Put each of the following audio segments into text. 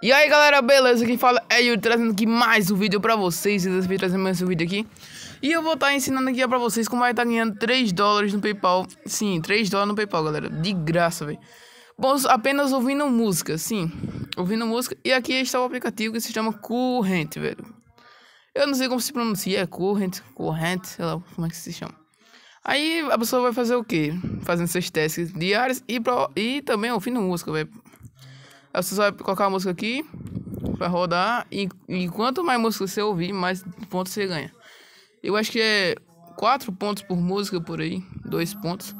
E aí galera, beleza? Quem fala é Yuri, trazendo aqui mais um vídeo pra vocês E dessa trazendo mais um vídeo aqui E eu vou estar tá ensinando aqui pra vocês como vai estar tá ganhando 3 dólares no Paypal Sim, 3 dólares no Paypal, galera, de graça, velho Bom, apenas ouvindo música, sim Ouvindo música E aqui está o aplicativo que se chama Corrente, velho Eu não sei como se pronuncia, é Corrente, Corrente, sei lá como é que se chama Aí a pessoa vai fazer o quê? Fazendo seus testes diários e, pro... e também ouvindo música, velho Aí você vai colocar a música aqui pra rodar. E, e quanto mais música você ouvir, mais pontos você ganha. Eu acho que é 4 pontos por música por aí. 2 pontos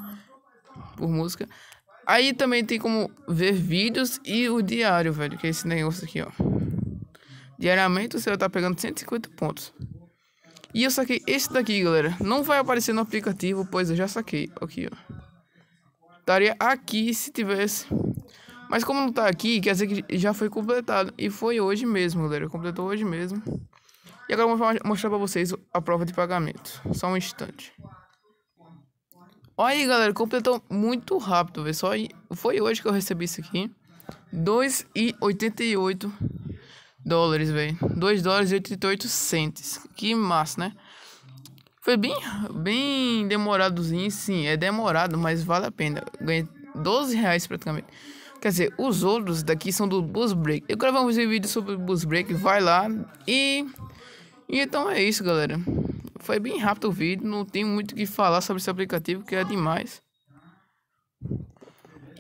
por música. Aí também tem como ver vídeos e o diário, velho. Que é esse negócio aqui, ó. Diariamente você vai estar tá pegando 150 pontos. E eu saquei esse daqui, galera. Não vai aparecer no aplicativo, pois eu já saquei. Aqui, ó. Estaria aqui se tivesse mas como não tá aqui, quer dizer que já foi completado. E foi hoje mesmo, galera. Completou hoje mesmo. E agora eu vou mostrar pra vocês a prova de pagamento. Só um instante. Olha aí, galera. Completou muito rápido, velho. Só aí. Foi hoje que eu recebi isso aqui. 2,88 dólares, velho. 2 dólares e 88 centes. Que massa, né? Foi bem, bem demoradozinho, sim. É demorado, mas vale a pena. Ganhei 12 reais praticamente. Quer dizer, os outros daqui são do Bus Break. Eu gravamos um vídeo sobre o Bus Break, vai lá. E, e então é isso, galera. Foi bem rápido o vídeo, não tem muito o que falar sobre esse aplicativo, que é demais.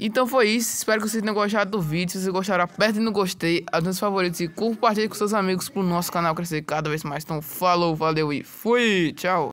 Então foi isso, espero que vocês tenham gostado do vídeo. Se vocês gostaram, aperte no gostei, ajude os favoritos e compartilhe com seus amigos para o nosso canal crescer cada vez mais. Então falou, valeu e fui, tchau!